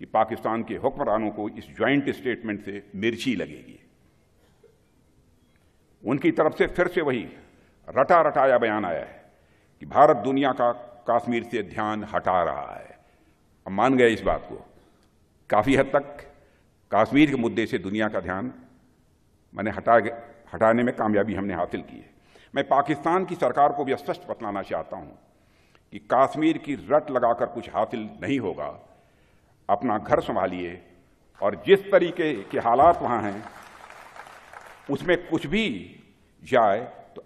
कि पाकिस्तान के हुक्मरानों को इस ज्वाइंट स्टेटमेंट से मिर्ची लगेगी उनकी तरफ से फिर से वही रटा रटाया बयान आया है कि भारत दुनिया का कश्मीर से ध्यान हटा रहा है अब मान गए इस बात को काफ़ी हद तक कश्मीर के मुद्दे से दुनिया का ध्यान मैंने हटा हटाने में कामयाबी हमने हासिल की है मैं पाकिस्तान की सरकार को भी स्पष्ट बतलाना चाहता हूँ कि कश्मीर की रट लगाकर कुछ हासिल नहीं होगा अपना घर संभालिए और जिस तरीके के हालात वहाँ हैं उसमें कुछ भी जाए तो,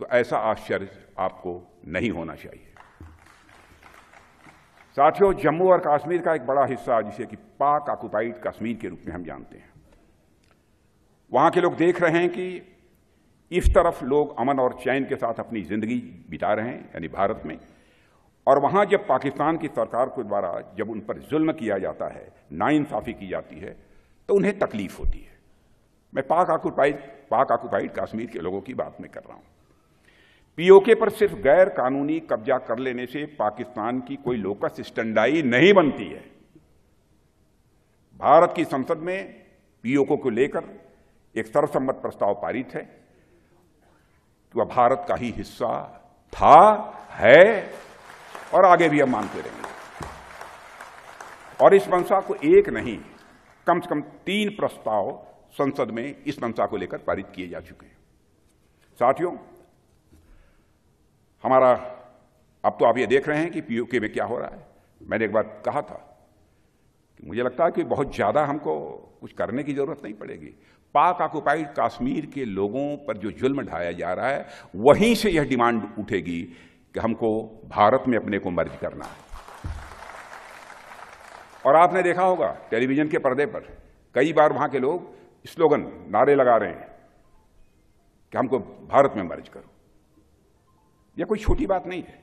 तो ऐसा आश्चर्य आपको नहीं होना चाहिए साथियों जम्मू और कश्मीर का एक बड़ा हिस्सा जिसे कि पाक ऑक्युपाइड कश्मीर के रूप में हम जानते हैं वहां के लोग देख रहे हैं कि इस तरफ लोग अमन और चैन के साथ अपनी जिंदगी बिता रहे हैं यानी भारत में और वहाँ जब पाकिस्तान की सरकार के द्वारा जब उन पर जुल्म किया जाता है नाइंसाफ़ी की जाती है तो उन्हें तकलीफ होती है मैं पाक आकुपाइड पाक आकुपाइड कश्मीर के लोगों की बात में कर रहा हूँ पीओके पर सिर्फ गैर कानूनी कब्जा कर लेने से पाकिस्तान की कोई लोकस स्टंडाई नहीं बनती है भारत की संसद में पीओके को लेकर एक सर्वसम्मत प्रस्ताव पारित है कि वह भारत का ही हिस्सा था है और आगे भी हम मानते रहेंगे और इस मंशा को एक नहीं कम से कम तीन प्रस्ताव संसद में इस मंशा को लेकर पारित किए जा चुके हैं साथियों हमारा अब तो आप ये देख रहे हैं कि पीओके में क्या हो रहा है मैंने एक बार कहा था कि मुझे लगता है कि बहुत ज़्यादा हमको कुछ करने की ज़रूरत नहीं पड़ेगी पाक ऑक्युपाइड कश्मीर के लोगों पर जो जुल्म ढाया जा रहा है वहीं से यह डिमांड उठेगी कि हमको भारत में अपने को मर्ज करना है और आपने देखा होगा टेलीविजन के पर्दे पर कई बार वहां के लोग स्लोगन नारे लगा रहे हैं कि हमको भारत में मर्ज करो यह कोई छोटी बात नहीं है